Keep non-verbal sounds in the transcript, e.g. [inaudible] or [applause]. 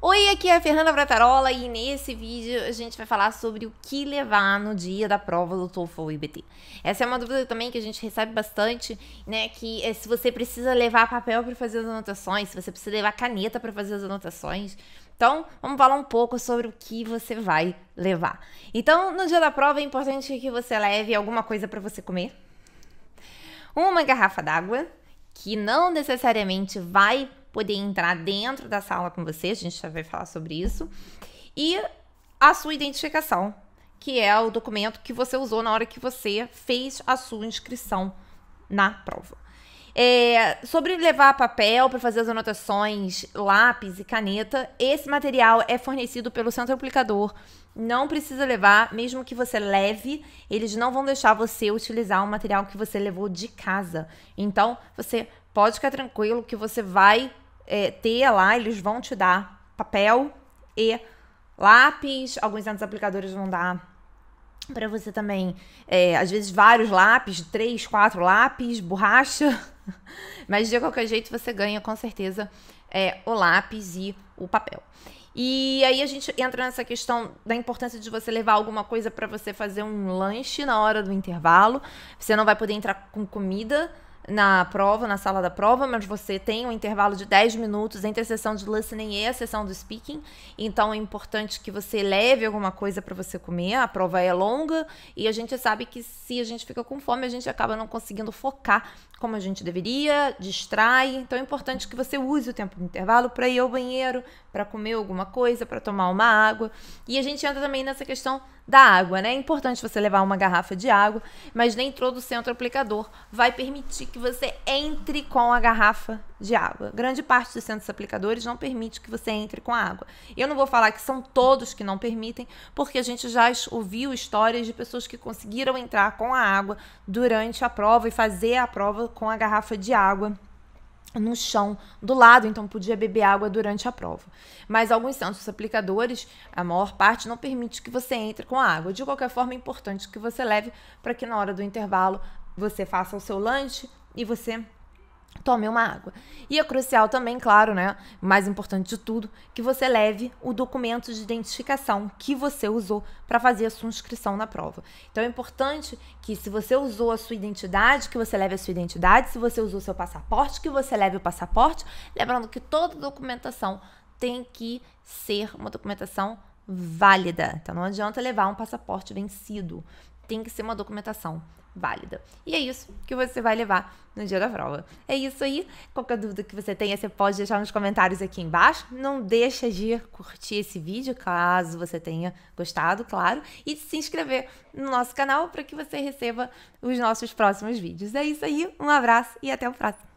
Oi, aqui é a Fernanda Bratarola e nesse vídeo a gente vai falar sobre o que levar no dia da prova do TOEFL IBT. Essa é uma dúvida também que a gente recebe bastante, né, que é se você precisa levar papel para fazer as anotações, se você precisa levar caneta para fazer as anotações. Então, vamos falar um pouco sobre o que você vai levar. Então, no dia da prova é importante que você leve alguma coisa para você comer. Uma garrafa d'água, que não necessariamente vai poder entrar dentro da sala com você, a gente já vai falar sobre isso, e a sua identificação, que é o documento que você usou na hora que você fez a sua inscrição na prova. É, sobre levar papel para fazer as anotações, lápis e caneta, esse material é fornecido pelo centro aplicador. Não precisa levar, mesmo que você leve, eles não vão deixar você utilizar o material que você levou de casa. Então, você pode ficar tranquilo que você vai é, ter lá, eles vão te dar papel e lápis, alguns centros aplicadores vão dar para você também, é, às vezes vários lápis, três, quatro lápis, borracha, [laughs] mas de qualquer jeito você ganha com certeza é, o lápis e o papel. E aí a gente entra nessa questão da importância de você levar alguma coisa para você fazer um lanche na hora do intervalo. Você não vai poder entrar com comida na prova, na sala da prova, mas você tem um intervalo de 10 minutos entre a sessão de listening e a sessão do speaking. Então é importante que você leve alguma coisa para você comer. A prova é longa e a gente sabe que se a gente fica com fome, a gente acaba não conseguindo focar como a gente deveria, distrai. Então é importante que você use o tempo do intervalo para ir ao banheiro, para comer alguma coisa, para tomar uma água. E a gente entra também nessa questão da água, né? É importante você levar uma garrafa de água, mas nem todo o centro aplicador vai permitir que que você entre com a garrafa de água. Grande parte dos centros aplicadores não permite que você entre com a água. Eu não vou falar que são todos que não permitem, porque a gente já ouviu histórias de pessoas que conseguiram entrar com a água durante a prova e fazer a prova com a garrafa de água no chão do lado, então podia beber água durante a prova. Mas alguns centros aplicadores, a maior parte, não permite que você entre com a água. De qualquer forma, é importante que você leve para que na hora do intervalo você faça o seu lanche, e você tome uma água. E é crucial também, claro, né? Mais importante de tudo, que você leve o documento de identificação que você usou para fazer a sua inscrição na prova. Então é importante que se você usou a sua identidade, que você leve a sua identidade, se você usou seu passaporte, que você leve o passaporte, lembrando que toda documentação tem que ser uma documentação válida. Então não adianta levar um passaporte vencido, tem que ser uma documentação válida. E é isso que você vai levar no dia da prova. É isso aí. Qualquer dúvida que você tenha, você pode deixar nos comentários aqui embaixo. Não deixa de curtir esse vídeo, caso você tenha gostado, claro, e de se inscrever no nosso canal para que você receba os nossos próximos vídeos. É isso aí. Um abraço e até o próximo.